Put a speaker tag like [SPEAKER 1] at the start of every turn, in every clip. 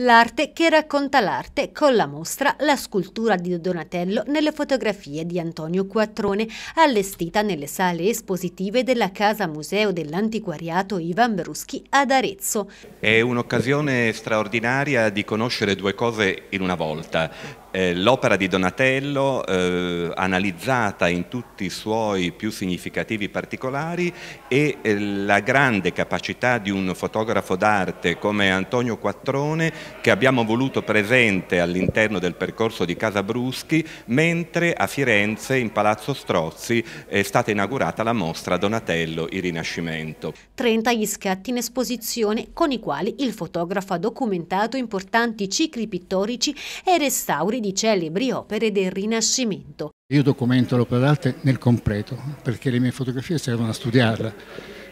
[SPEAKER 1] l'arte che racconta l'arte con la mostra La scultura di Donatello nelle fotografie di Antonio Quattrone, allestita nelle sale espositive della Casa Museo dell'Antiquariato Ivan Bruschi ad Arezzo.
[SPEAKER 2] È un'occasione straordinaria di conoscere due cose in una volta eh, l'opera di Donatello, eh, analizzata in tutti i suoi più significativi particolari, e eh, la grande capacità di un fotografo d'arte come Antonio Quattrone, che abbiamo voluto presente all'interno del percorso di Casa Bruschi, mentre a Firenze, in Palazzo Strozzi, è stata inaugurata la mostra Donatello, il Rinascimento.
[SPEAKER 1] 30 gli scatti in esposizione con i quali il fotografo ha documentato importanti cicli pittorici e restauri di celebri opere del Rinascimento.
[SPEAKER 3] Io documento l'opera d'arte nel completo, perché le mie fotografie servono a studiarla,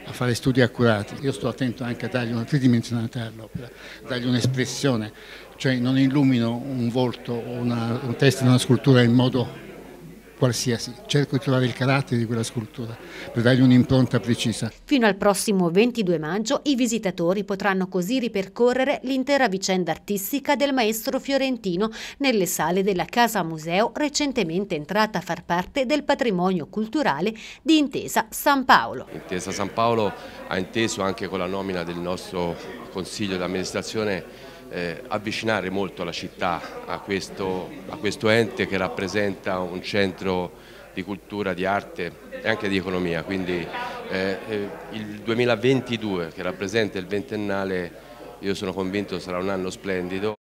[SPEAKER 3] a fare studi accurati. Io sto attento anche a dargli una tridimensionalità all'opera, dargli un'espressione, cioè non illumino un volto o una, un testo di una scultura in modo qualsiasi. Cerco di trovare il carattere di quella scultura per dargli un'impronta precisa.
[SPEAKER 1] Fino al prossimo 22 maggio i visitatori potranno così ripercorrere l'intera vicenda artistica del maestro fiorentino nelle sale della Casa Museo recentemente entrata a far parte del patrimonio culturale di Intesa San Paolo.
[SPEAKER 4] Intesa San Paolo ha inteso anche con la nomina del nostro Consiglio d'amministrazione eh, avvicinare molto la città a questo, a questo, ente che rappresenta un centro di cultura, di arte e anche di economia, quindi eh, eh il 2022 che rappresenta il ventennale io sono convinto sarà un anno splendido.